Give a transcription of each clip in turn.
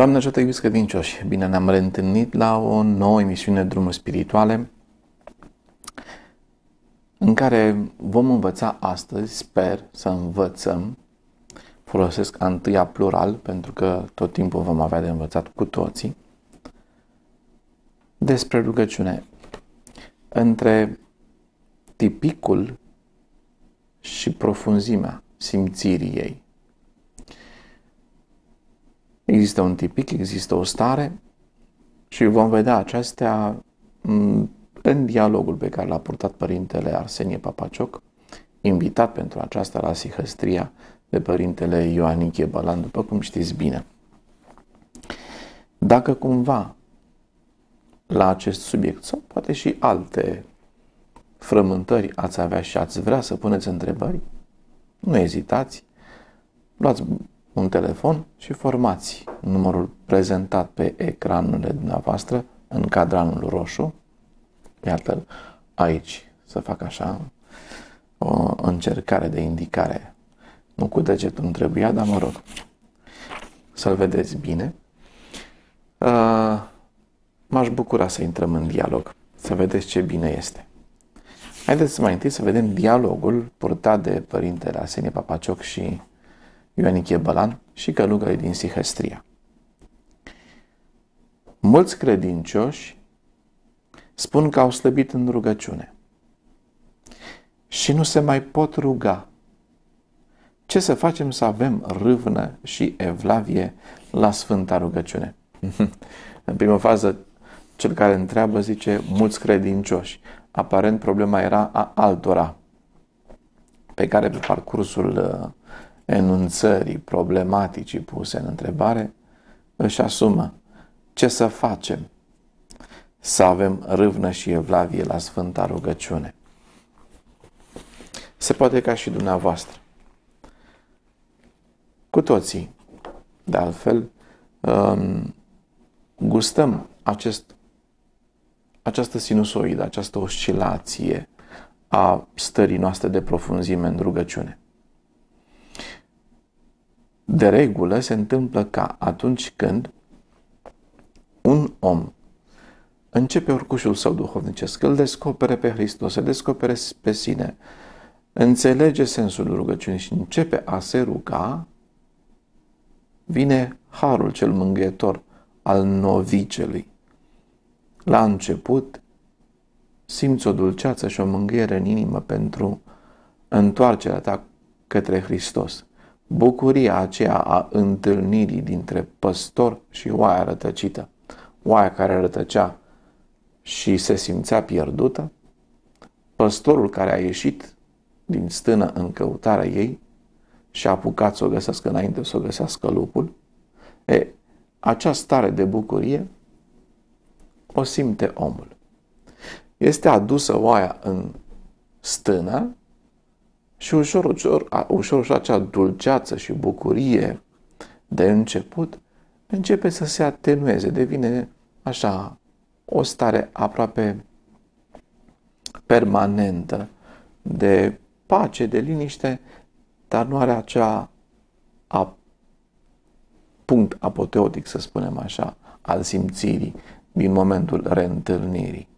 Doamne ajută, iubiți credincioși! Bine ne-am reîntâlnit la o nouă emisiune Drumuri Spirituale în care vom învăța astăzi, sper să învățăm, folosesc întâia plural pentru că tot timpul vom avea de învățat cu toții, despre rugăciune între tipicul și profunzimea simțirii ei există un tipic, există o stare și vom vedea acestea mm, în dialogul pe care l-a purtat Părintele Arsenie Papacioc, invitat pentru aceasta la Sihăstria de Părintele Ioanichie Balan, după cum știți bine. Dacă cumva la acest subiect sau poate și alte frământări ați avea și ați vrea să puneți întrebări, nu ezitați, luați un telefon și formați numărul prezentat pe ecranurile dumneavoastră în cadranul roșu. Iată-l aici, să fac așa o încercare de indicare. Nu cu degetul nu trebuia, dar mă rog, să-l vedeți bine. Uh, m-aș bucura să intrăm în dialog, să vedeți ce bine este. Haideți mai întâi să vedem dialogul purtat de părintele Asenie Papacioc și Ioanichie Bălan și călugării din Sihăstria. Mulți credincioși spun că au slăbit în rugăciune și nu se mai pot ruga. Ce să facem să avem râvnă și evlavie la Sfânta Rugăciune? în prima fază, cel care întreabă zice mulți credincioși. Aparent problema era a altora pe care pe parcursul uh, enunțării problematicii puse în întrebare, își asumă ce să facem să avem râvnă și evlavie la Sfânta Rugăciune. Se poate ca și dumneavoastră. Cu toții, de altfel, um, gustăm acest, această sinusoidă, această oscilație a stării noastre de profunzime în rugăciune. De regulă se întâmplă ca atunci când un om începe urcușul său duhovnicesc, îl descopere pe Hristos, se descopere pe sine, înțelege sensul rugăciunii și începe a se ruga, vine harul cel mângâietor al novicelui. La început simți o dulceață și o mângâiere în inimă pentru întoarcerea ta către Hristos bucuria aceea a întâlnirii dintre păstor și oaia rătăcită, oaia care rătăcea și se simțea pierdută, păstorul care a ieșit din stână în căutarea ei și a apucat să o găsească înainte să o găsească lupul, e, acea stare de bucurie o simte omul. Este adusă oaia în stână și ușor, ușor, ușor, ușor acea dulceață și bucurie de început începe să se atenueze, devine așa o stare aproape permanentă de pace, de liniște, dar nu are acea a, punct apoteotic, să spunem așa, al simțirii din momentul reîntâlnirii.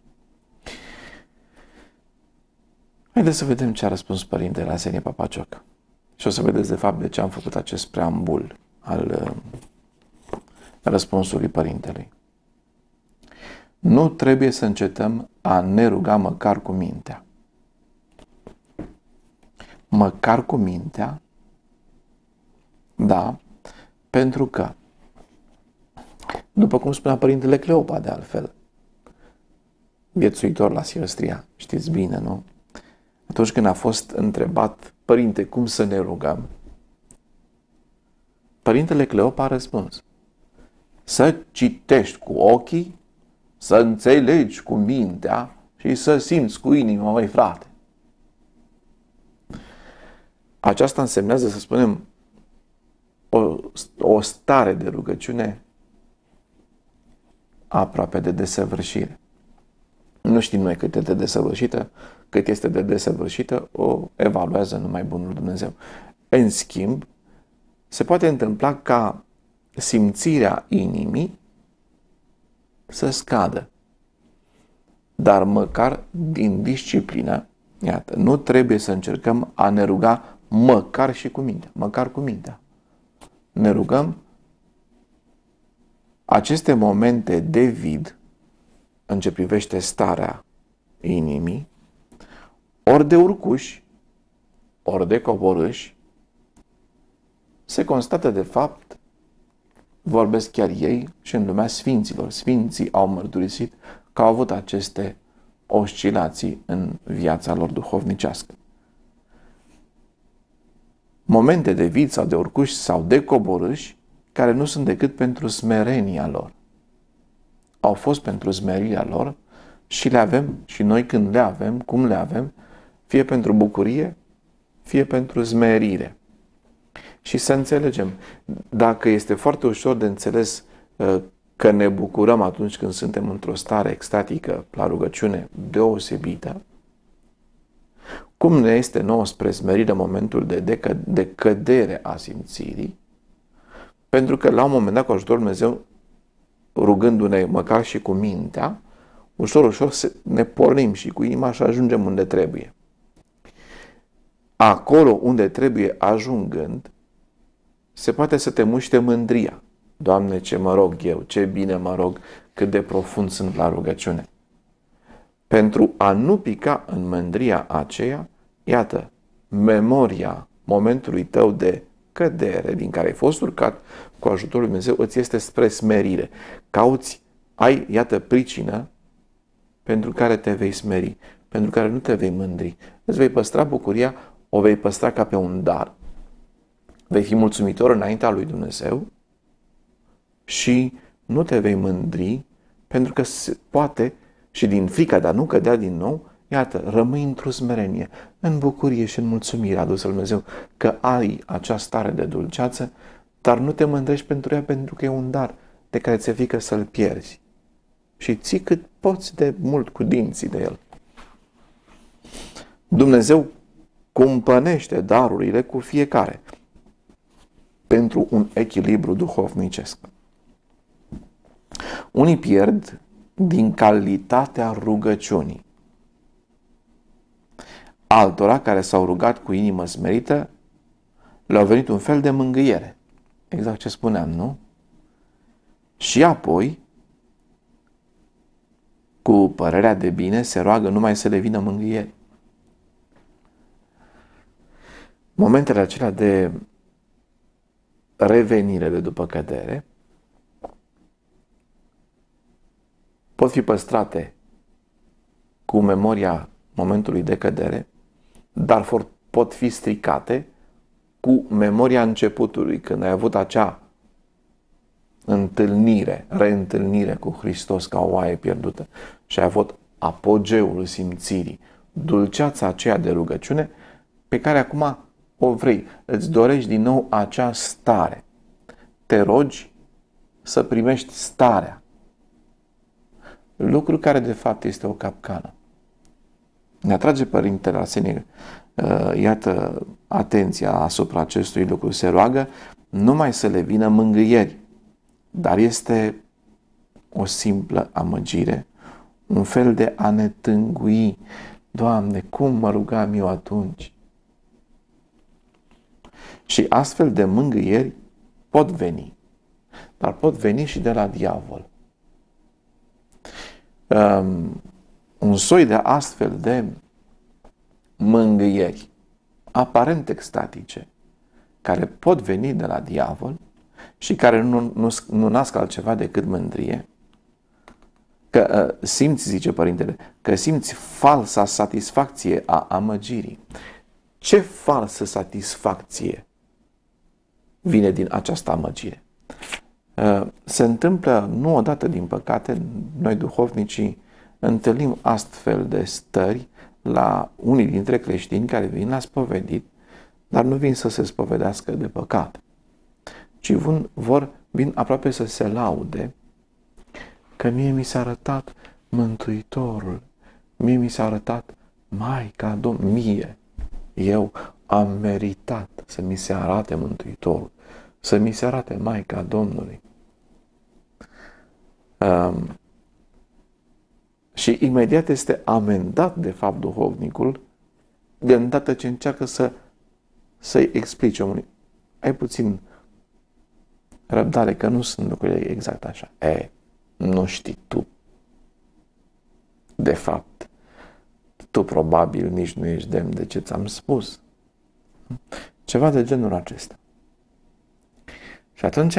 Haideți să vedem ce a răspuns părintele Asenie Papacioc. Și o să vedeți, de fapt, de ce am făcut acest preambul al uh, răspunsului părintelui. Nu trebuie să încetăm a ne ruga măcar cu mintea. Măcar cu mintea, da, pentru că, după cum spunea părintele Cleopa, de altfel, viețuitor la Silăstria, știți bine, nu? atunci când a fost întrebat, Părinte, cum să ne rugăm? Părintele Cleop a răspuns, să citești cu ochii, să înțelegi cu mintea și să simți cu inima, mai frate. Aceasta însemnează, să spunem, o, o stare de rugăciune aproape de desăvârșire nu știm noi cât este de desăvârșită, cât este de desăvârșită, o evaluează numai Bunul Dumnezeu. În schimb, se poate întâmpla ca simțirea inimii să scadă. Dar măcar din disciplină, iată, nu trebuie să încercăm a ne ruga măcar și cu mintea, măcar cu mintea. Ne rugăm aceste momente de vid, în ce privește starea inimii, ori de urcuși, ori de coborâși, se constată de fapt, vorbesc chiar ei și în lumea sfinților. Sfinții au mărturisit că au avut aceste oscilații în viața lor duhovnicească. Momente de viță, de urcuși sau de coborâși care nu sunt decât pentru smerenia lor au fost pentru zmeria lor și le avem și noi când le avem, cum le avem, fie pentru bucurie, fie pentru zmerire. Și să înțelegem, dacă este foarte ușor de înțeles uh, că ne bucurăm atunci când suntem într-o stare extatică, la rugăciune deosebită, cum ne este nouă spre smerire momentul de, decă, de cădere a simțirii, pentru că la un moment dat, cu ajutorul Dumnezeu, rugându-ne măcar și cu mintea, ușor, ușor ne pornim și cu inima și ajungem unde trebuie. Acolo unde trebuie ajungând, se poate să te muște mândria. Doamne, ce mă rog eu, ce bine mă rog, cât de profund sunt la rugăciune. Pentru a nu pica în mândria aceea, iată, memoria momentului tău de cădere din care ai fost urcat cu ajutorul lui Dumnezeu îți este spre smerire cauți, ai, iată, pricină pentru care te vei smeri, pentru care nu te vei mândri. Îți vei păstra bucuria, o vei păstra ca pe un dar. Vei fi mulțumitor înaintea lui Dumnezeu și nu te vei mândri pentru că poate și din frica de a nu cădea din nou, iată, rămâi într-o smerenie, în bucurie și în mulțumire adusă lui Dumnezeu că ai această stare de dulceață, dar nu te mândrești pentru ea pentru că e un dar, de care ți-e frică să-l pierzi. Și ții cât poți de mult cu dinții de el. Dumnezeu cumpănește darurile cu fiecare pentru un echilibru duhovnicesc. Unii pierd din calitatea rugăciunii. Altora care s-au rugat cu inimă smerită le-au venit un fel de mângâiere. Exact ce spuneam, nu? Și apoi, cu părerea de bine, se roagă numai să le vină mângâieri. Momentele acelea de revenire de după cădere pot fi păstrate cu memoria momentului de cădere, dar pot fi stricate cu memoria începutului, când ai avut acea întâlnire, reîntâlnire cu Hristos ca o oaie pierdută și a avut apogeul simțirii, dulceața aceea de rugăciune pe care acum o vrei. Îți dorești din nou acea stare. Te rogi să primești starea. Lucru care de fapt este o capcană. Ne atrage Părintele Arsenie, uh, iată, atenția asupra acestui lucru. Se roagă numai să le vină mângâieri dar este o simplă amăgire, un fel de a ne tângui. Doamne, cum mă rugam eu atunci? Și astfel de mângâieri pot veni, dar pot veni și de la diavol. Um, un soi de astfel de mângâieri aparent extatice, care pot veni de la diavol, și care nu, nu, nu nasc altceva decât mândrie, că ă, simți, zice părintele, că simți falsa satisfacție a amăgirii. Ce falsă satisfacție vine din această amăgire? Ă, se întâmplă nu odată, din păcate, noi duhovnicii întâlnim astfel de stări la unii dintre creștini care vin la spovedit, dar nu vin să se spovedească de păcat ci vor vin aproape să se laude că mie mi s-a arătat Mântuitorul, mie mi s-a arătat Maica Domnului, mie, eu am meritat să mi se arate Mântuitorul, să mi se arate Maica Domnului. Um, și imediat este amendat, de fapt, duhovnicul, de îndată ce încearcă să, să-i explice omului. Ai puțin uh, răbdare că nu sunt lucrurile exact așa. E, nu știi tu. De fapt, tu probabil nici nu ești demn de ce ți-am spus. Ceva de genul acesta. Și atunci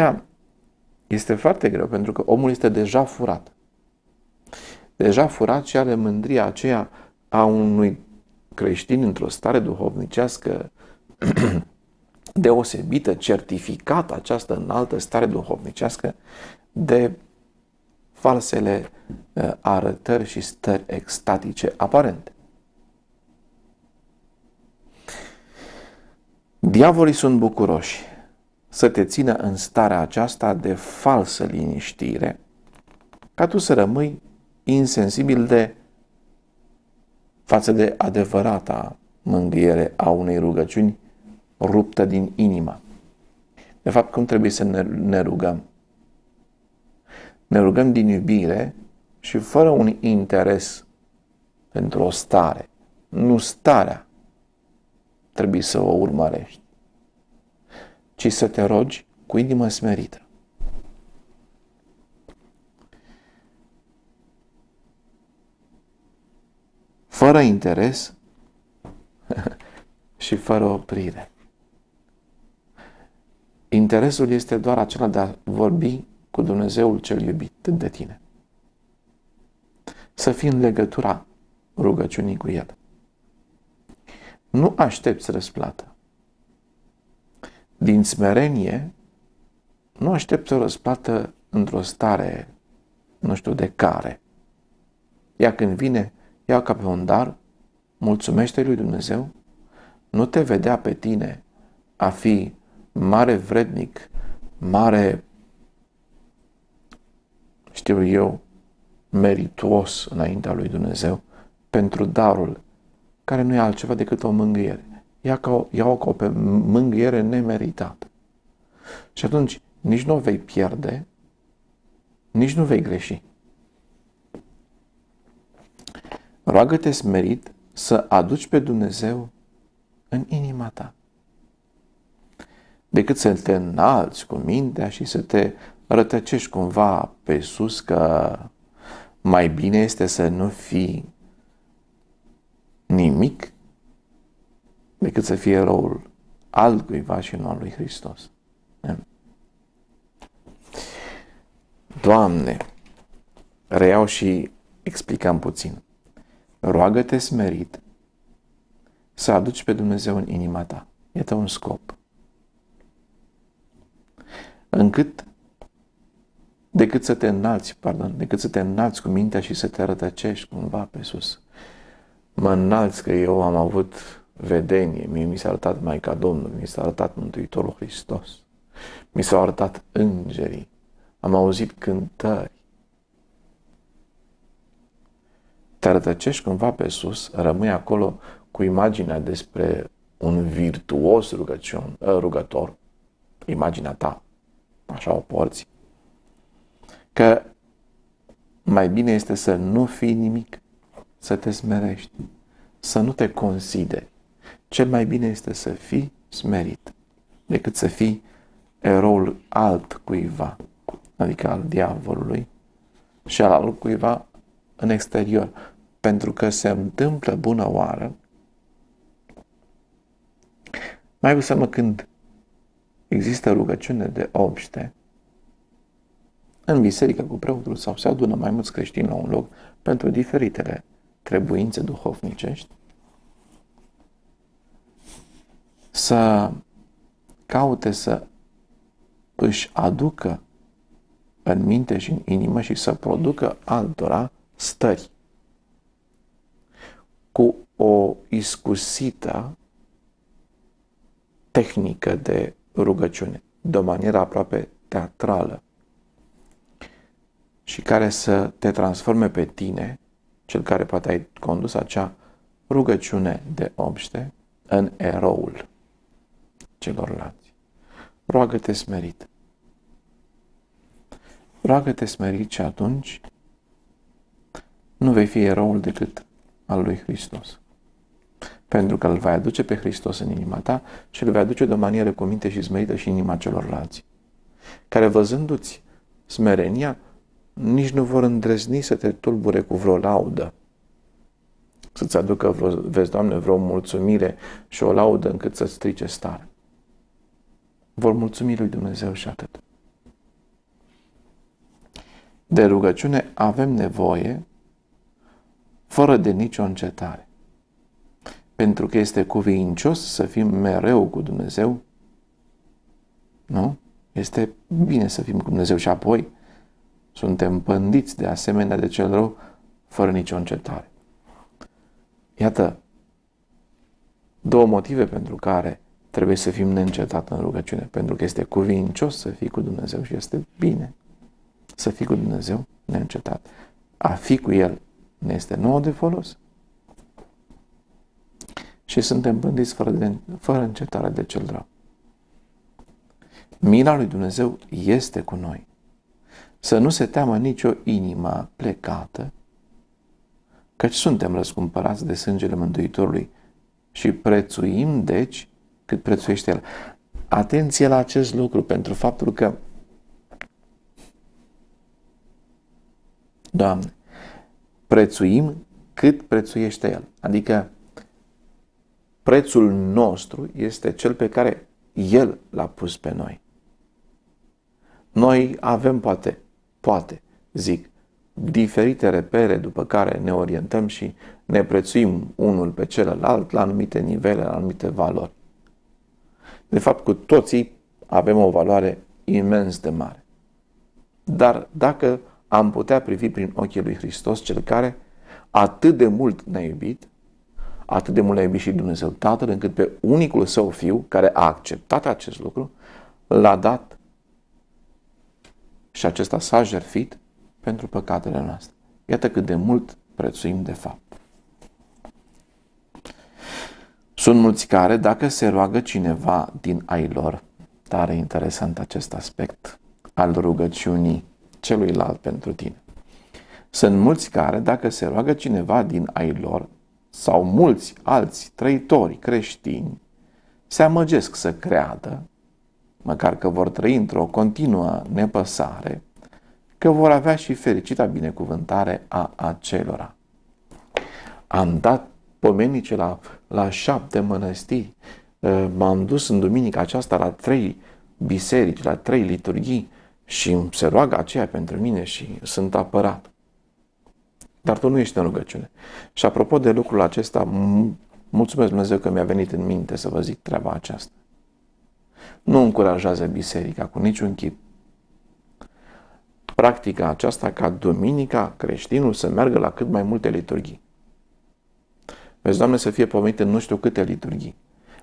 este foarte greu, pentru că omul este deja furat. Deja furat și are mândria aceea a unui creștin într-o stare duhovnicească deosebită, certificată această înaltă stare duhovnicească de falsele uh, arătări și stări extatice aparente. Diavolii sunt bucuroși să te țină în starea aceasta de falsă liniștire, ca tu să rămâi insensibil de față de adevărata mângâiere a unei rugăciuni ruptă din inimă. De fapt, cum trebuie să ne, ne rugăm? Ne rugăm din iubire și fără un interes pentru o stare. Nu starea trebuie să o urmărești, ci să te rogi cu inimă smerită. Fără interes și fără oprire. Interesul este doar acela de a vorbi cu Dumnezeul cel iubit de tine. Să fii în legătura rugăciunii cu El. Nu aștepți răsplată. Din smerenie, nu aștepți o răsplată într-o stare, nu știu de care. Ea când vine, ia ca pe un dar, mulțumește lui Dumnezeu, nu te vedea pe tine a fi mare vrednic, mare, știu eu, merituos înaintea lui Dumnezeu pentru darul care nu e altceva decât o mângâiere. Ia ca o, ia-o ca o pe mângâiere nemeritată. Și atunci nici nu o vei pierde, nici nu vei greși. Roagă-te smerit să aduci pe Dumnezeu în inima ta decât să te înalți cu mintea și să te rătăcești cumva pe sus că mai bine este să nu fii nimic decât să fie răul altcuiva și nu al lui Hristos. Doamne, reiau și explicam puțin. Roagă-te smerit să aduci pe Dumnezeu în inima ta. Iată un scop încât decât să te înalți, pardon, decât să te înalți cu mintea și să te rătăcești cumva pe sus. Mă înalți că eu am avut vedenie, mie mi s-a arătat Maica Domnului, mi s-a arătat Mântuitorul Hristos, mi s-au arătat îngerii, am auzit cântări. Te rătăcești cumva pe sus, rămâi acolo cu imaginea despre un virtuos rugăciun, rugător, imaginea ta, așa o porți. Că mai bine este să nu fii nimic, să te smerești, să nu te consideri. Cel mai bine este să fii smerit decât să fii eroul alt cuiva, adică al diavolului și al alt cuiva în exterior. Pentru că se întâmplă bună oară, mai cu seamă când Există rugăciune de obște. În biserică cu preotul sau se adună mai mulți creștini la un loc pentru diferitele trebuințe duhovnicești, să caute să își aducă în minte și în inimă și să producă altora stări cu o iscusită tehnică de rugăciune, de o manieră aproape teatrală și care să te transforme pe tine, cel care poate ai condus acea rugăciune de obște, în eroul celorlalți. Roagă-te smerit. Roagă-te smerit și atunci nu vei fi eroul decât al lui Hristos pentru că îl vei aduce pe Hristos în inima ta și îl vei aduce de o manieră cu minte și smerită și inima celorlalți, care văzându-ți smerenia, nici nu vor îndrezni să te tulbure cu vreo laudă, să-ți aducă, vreo, vezi, Doamne, vreo mulțumire și o laudă încât să strice stare. Vor mulțumi lui Dumnezeu și atât. De rugăciune avem nevoie fără de nicio încetare pentru că este cuvincios să fim mereu cu Dumnezeu? Nu? Este bine să fim cu Dumnezeu și apoi suntem pândiți de asemenea de cel rău fără nicio încetare. Iată două motive pentru care trebuie să fim neîncetat în rugăciune, pentru că este cuvincios să fii cu Dumnezeu și este bine să fii cu Dumnezeu neîncetat. A fi cu El ne este nouă de folos și suntem pândiți fără, de, fără încetare de cel rău. Mila lui Dumnezeu este cu noi. Să nu se teamă nicio inimă plecată, căci suntem răscumpărați de sângele Mântuitorului și prețuim, deci, cât prețuiește El. Atenție la acest lucru, pentru faptul că Doamne, prețuim cât prețuiește El. Adică prețul nostru este cel pe care El l-a pus pe noi. Noi avem poate, poate, zic, diferite repere după care ne orientăm și ne prețuim unul pe celălalt la anumite nivele, la anumite valori. De fapt, cu toții avem o valoare imens de mare. Dar dacă am putea privi prin ochii lui Hristos, cel care atât de mult ne-a iubit, atât de mult l-a iubit și Dumnezeu Tatăl, încât pe unicul său fiu, care a acceptat acest lucru, l-a dat și acesta s-a jertfit pentru păcatele noastre. Iată cât de mult prețuim de fapt. Sunt mulți care, dacă se roagă cineva din ai lor, tare interesant acest aspect al rugăciunii celuilalt pentru tine. Sunt mulți care, dacă se roagă cineva din ai lor, sau mulți alți trăitori creștini se amăgesc să creadă, măcar că vor trăi într-o continuă nepăsare, că vor avea și fericita binecuvântare a acelora. Am dat pomenice la, la șapte mănăstiri, ă, m-am dus în duminica aceasta la trei biserici, la trei liturghii și se roagă aceea pentru mine și sunt apărat. Dar tu nu ești în rugăciune. Și apropo de lucrul acesta, mulțumesc Dumnezeu că mi-a venit în minte să vă zic treaba aceasta. Nu încurajează biserica cu niciun chip practica aceasta ca duminica creștinul să meargă la cât mai multe liturghii. Vezi, Doamne, să fie pomenit în nu știu câte liturghii.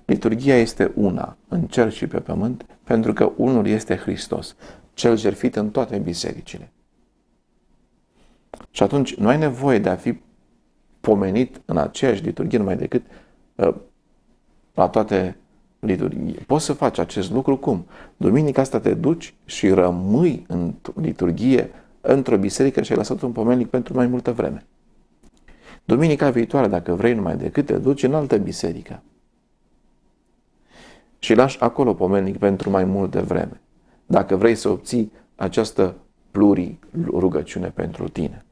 Liturgia este una, în cer și pe pământ, pentru că unul este Hristos, cel jertfit în toate bisericile. Și atunci nu ai nevoie de a fi pomenit în aceeași liturghie numai decât uh, la toate liturghii. Poți să faci acest lucru cum? Duminica asta te duci și rămâi în liturghie într-o biserică și ai lăsat un pomenic pentru mai multă vreme. Duminica viitoare, dacă vrei numai decât, te duci în altă biserică. Și lași acolo pomenic pentru mai multă vreme. Dacă vrei să obții această pluri rugăciune pentru tine.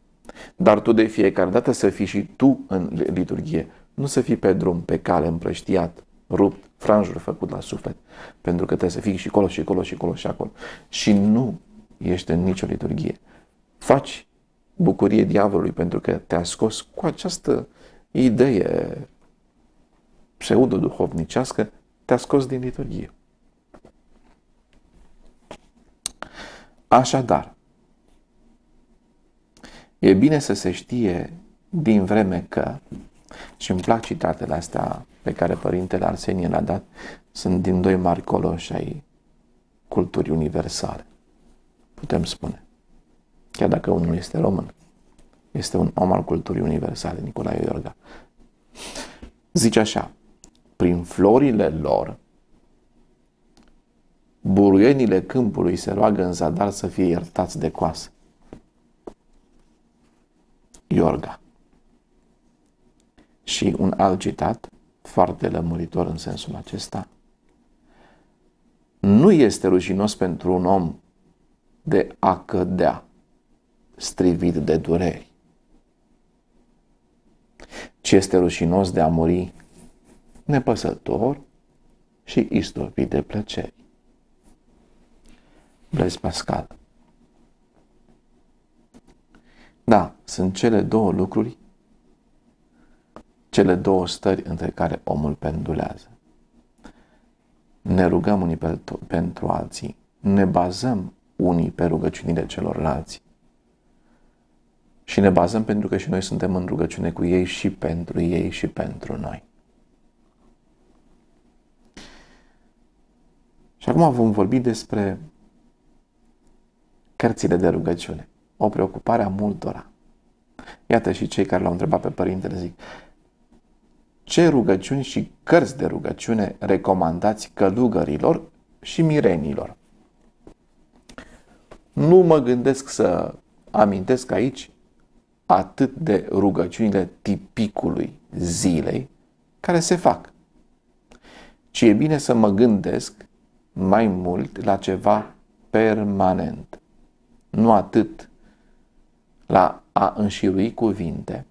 Dar tu de fiecare dată să fii și tu în liturghie, nu să fii pe drum, pe cale, împrăștiat, rupt, franjuri făcut la suflet, pentru că trebuie să fii și acolo și acolo și acolo și acolo. Și nu ești în nicio liturghie. Faci bucurie diavolului pentru că te-a scos cu această idee pseudo-duhovnicească, te-a scos din liturghie. Așadar, E bine să se știe din vreme că, și îmi plac citatele astea pe care Părintele Arsenie le-a dat, sunt din doi mari coloși ai culturii universale, putem spune. Chiar dacă unul este român, este un om al culturii universale, Nicolae Iorga. Zice așa, prin florile lor, buruienile câmpului se roagă în zadar să fie iertați de coasă. Iorga. Și un alt citat, foarte lămuritor în sensul acesta, nu este rușinos pentru un om de a cădea strivit de dureri, ci este rușinos de a muri nepăsător și istovit de plăceri. Blaise Pascal Da, sunt cele două lucruri, cele două stări între care omul pendulează. Ne rugăm unii pentru alții, ne bazăm unii pe rugăciunile celorlalți și ne bazăm pentru că și noi suntem în rugăciune cu ei și pentru ei și pentru noi. Și acum vom vorbi despre cărțile de rugăciune o preocupare a multora. Iată și cei care l-au întrebat pe părintele zic, ce rugăciuni și cărți de rugăciune recomandați călugărilor și mirenilor? Nu mă gândesc să amintesc aici atât de rugăciunile tipicului zilei care se fac, ci e bine să mă gândesc mai mult la ceva permanent. Nu atât la a înșirui cuvinte,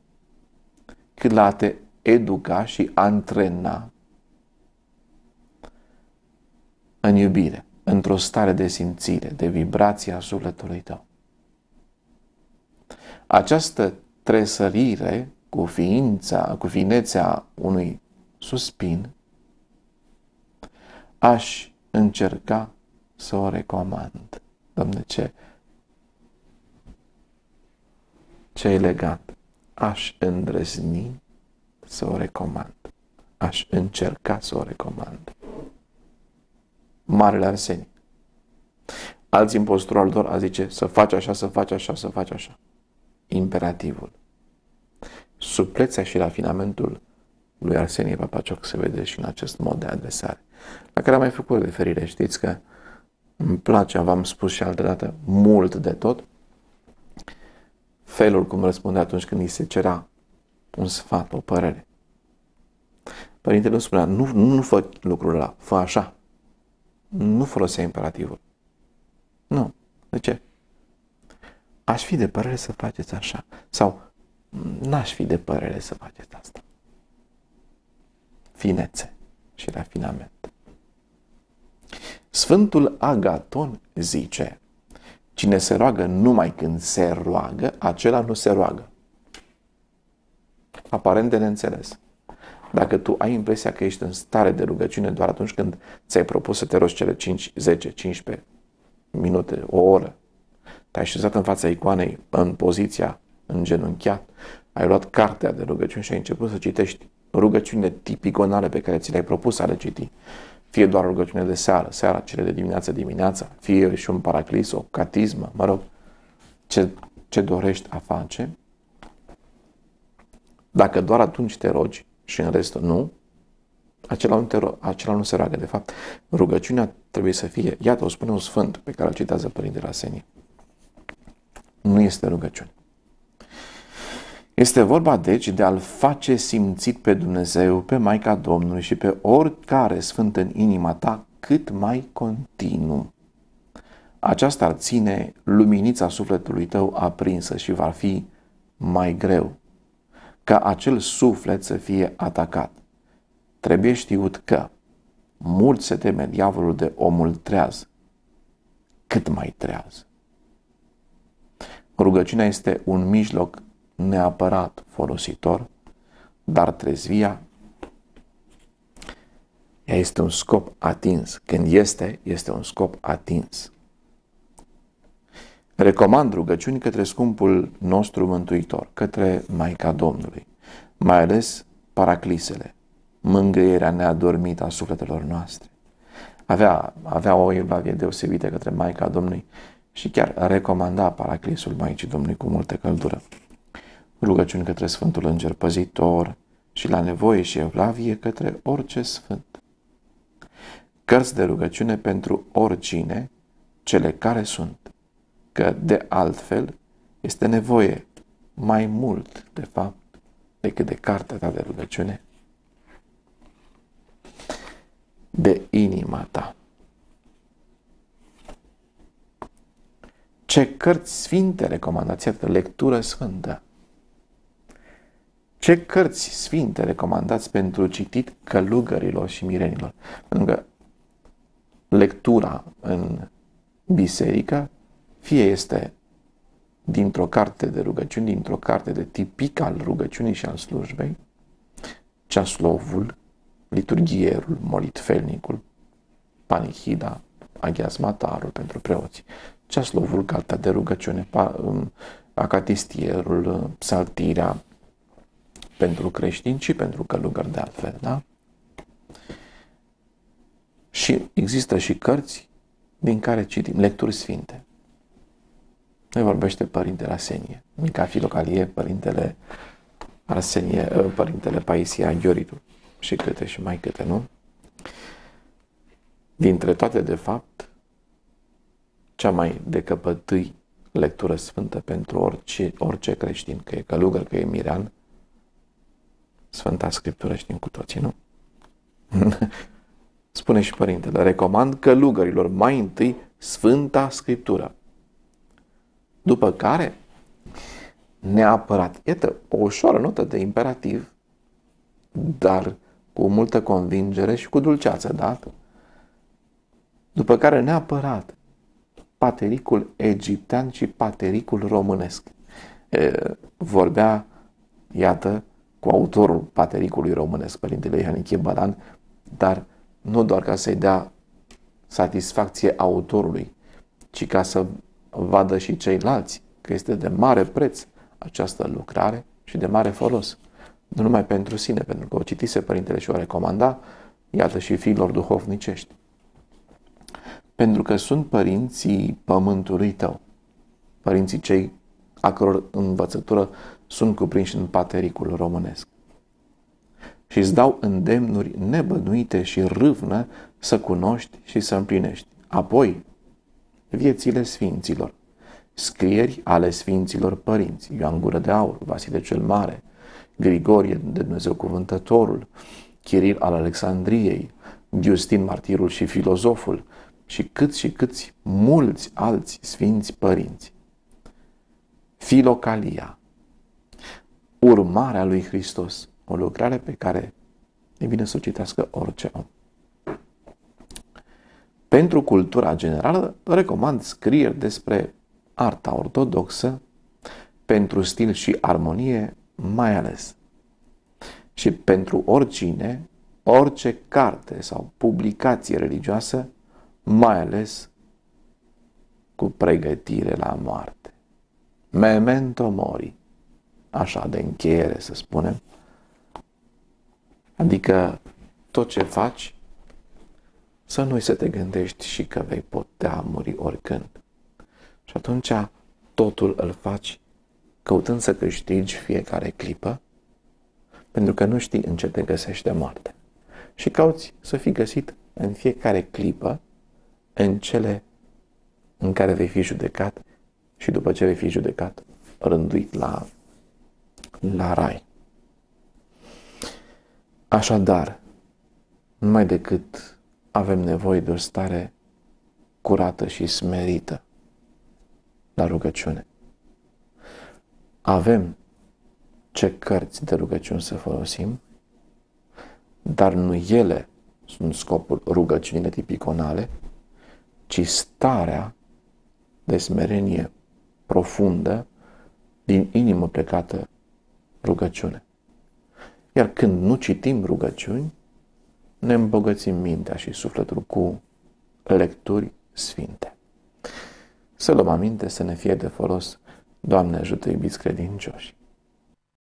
cât la a te educa și antrena în iubire, într-o stare de simțire, de vibrație a sufletului tău. Această tresărire cu ființa, cu finețea unui suspin, aș încerca să o recomand. Domne, ce ce ai legat. Aș îndrăzni să o recomand. Aș încerca să o recomand. Marele Arsenie. Alți impostori al lor a zice să faci așa, să faci așa, să faci așa. Imperativul. Suplețea și rafinamentul lui Arsenie Papacioc se vede și în acest mod de adresare, la care am mai făcut referire. Știți că îmi place, v-am spus și altă dată, mult de tot, felul cum răspunde atunci când îi se cerea un sfat, o părere. Părintele nu spunea, nu, nu, nu fă lucrul ăla, fă așa. Nu folosea imperativul. Nu. De ce? Aș fi de părere să faceți așa. Sau n-aș fi de părere să faceți asta. Finețe și rafinament. Sfântul Agaton zice, Cine se roagă numai când se roagă, acela nu se roagă. Aparent de neînțeles. Dacă tu ai impresia că ești în stare de rugăciune doar atunci când ți-ai propus să te rogi cele 5, 10, 15 minute, o oră, te-ai așezat în fața icoanei, în poziția, în genunchiat, ai luat cartea de rugăciune și ai început să citești rugăciune tipiconale pe care ți le-ai propus să le citi fie doar rugăciune de seară, seara, cele de dimineață, dimineața, fie și un paraclis, o catismă, mă rog, ce, ce dorești a face, dacă doar atunci te rogi și în rest nu, acela nu, te ro- acela nu se roagă. De fapt, rugăciunea trebuie să fie, iată, o spune un sfânt pe care îl citează Părintele Asenie. Nu este rugăciune. Este vorba deci de a-L face simțit pe Dumnezeu, pe Maica Domnului și pe oricare sfânt în inima ta cât mai continuu. Aceasta ar ține luminița sufletului tău aprinsă și va fi mai greu ca acel suflet să fie atacat. Trebuie știut că mult se teme diavolul de omul treaz, cât mai treaz. Rugăciunea este un mijloc neapărat folositor, dar trezvia ea este un scop atins. Când este, este un scop atins. Recomand rugăciuni către scumpul nostru Mântuitor, către Maica Domnului, mai ales paraclisele, mângâierea neadormită a sufletelor noastre. Avea, avea o evlavie deosebită către Maica Domnului și chiar recomanda paraclisul Maicii Domnului cu multă căldură rugăciuni către Sfântul Înger Păzitor și la nevoie și evlavie către orice sfânt. Cărți de rugăciune pentru oricine, cele care sunt, că de altfel este nevoie mai mult, de fapt, decât de cartea ta de rugăciune, de inima ta. Ce cărți sfinte recomandați de lectură sfântă? Ce cărți sfinte recomandați pentru citit călugărilor și mirenilor? Pentru că lectura în biserică fie este dintr-o carte de rugăciuni, dintr-o carte de tipic al rugăciunii și al slujbei, ceaslovul, liturghierul, molitfelnicul, panichida, aghiazmatarul pentru preoți, ceaslovul, cartea de rugăciune, um, acatistierul, um, psaltirea, pentru creștini și pentru călugări de altfel, da? Și există și cărți din care citim lecturi sfinte. Noi vorbește Părintele Asenie, Mica Filocalie, Părintele Arsenie, ă, Părintele Paisia Ghioritu și câte și mai câte, nu? Dintre toate, de fapt, cea mai decăpătâi lectură sfântă pentru orice, orice creștin, că e călugăr, că e mirean, Sfânta Scriptură știm cu toții, nu? Spune și Părintele, recomand călugărilor mai întâi Sfânta Scriptură. După care, neapărat, iată, o ușoară notă de imperativ, dar cu multă convingere și cu dulceață dată. După care, neapărat, patericul egiptean și patericul românesc. E, vorbea, iată, cu autorul patericului românesc, Părintele Ianichie Balan, dar nu doar ca să-i dea satisfacție autorului, ci ca să vadă și ceilalți că este de mare preț această lucrare și de mare folos. Nu numai pentru sine, pentru că o citise Părintele și o recomanda, iată și fiilor duhovnicești. Pentru că sunt părinții pământului tău, părinții cei a căror învățătură sunt cuprinși în patericul românesc. Și îți dau îndemnuri nebănuite și râvnă să cunoști și să împlinești. Apoi, viețile sfinților, scrieri ale sfinților părinți, Ioan Gură de Aur, Vasile cel Mare, Grigorie de Dumnezeu Cuvântătorul, Chiril al Alexandriei, Justin Martirul și Filozoful și cât și câți mulți alți sfinți părinți. Filocalia, urmarea lui Hristos. O lucrare pe care e bine să o citească orice om. Pentru cultura generală, recomand scrieri despre arta ortodoxă, pentru stil și armonie mai ales. Și pentru oricine, orice carte sau publicație religioasă, mai ales cu pregătire la moarte. Memento mori așa de încheiere, să spunem. Adică tot ce faci, să nu să te gândești și că vei putea muri oricând. Și atunci totul îl faci căutând să câștigi fiecare clipă, pentru că nu știi în ce te găsește moarte. Și cauți să fii găsit în fiecare clipă, în cele în care vei fi judecat și după ce vei fi judecat, rânduit la la rai. Așadar, numai decât avem nevoie de o stare curată și smerită la rugăciune. Avem ce cărți de rugăciuni să folosim, dar nu ele sunt scopul rugăciunile tipiconale, ci starea de smerenie profundă din inimă plecată rugăciune. Iar când nu citim rugăciuni, ne îmbogățim mintea și sufletul cu lecturi sfinte. Să luăm aminte să ne fie de folos. Doamne ajută iubiți credincioși!